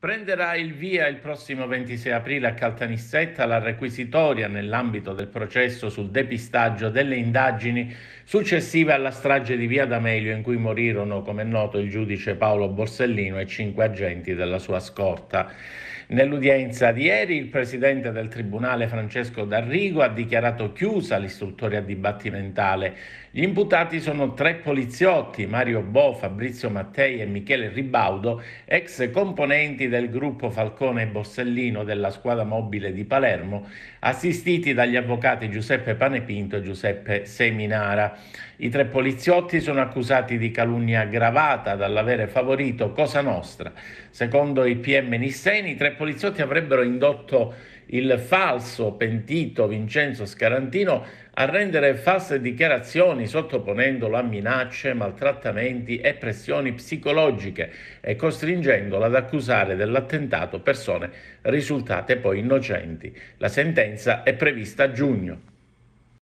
Prenderà il via il prossimo 26 aprile a Caltanissetta la requisitoria nell'ambito del processo sul depistaggio delle indagini successive alla strage di Via D'Amelio in cui morirono, come è noto, il giudice Paolo Borsellino e cinque agenti della sua scorta. Nell'udienza di ieri il presidente del Tribunale Francesco D'Arrigo ha dichiarato chiusa l'istruttoria dibattimentale. Gli imputati sono tre poliziotti, Mario Bo, Fabrizio Mattei e Michele Ribaudo, ex componenti del gruppo Falcone e Borsellino della squadra mobile di Palermo, assistiti dagli avvocati Giuseppe Panepinto e Giuseppe Seminara. I tre poliziotti sono accusati di calunnia aggravata dall'avere favorito Cosa Nostra. Secondo i PM Nisseni, i tre poliziotti avrebbero indotto il falso pentito Vincenzo Scarantino a rendere false dichiarazioni sottoponendolo a minacce, maltrattamenti e pressioni psicologiche e costringendolo ad accusare dell'attentato persone risultate poi innocenti. La sentenza è prevista a giugno.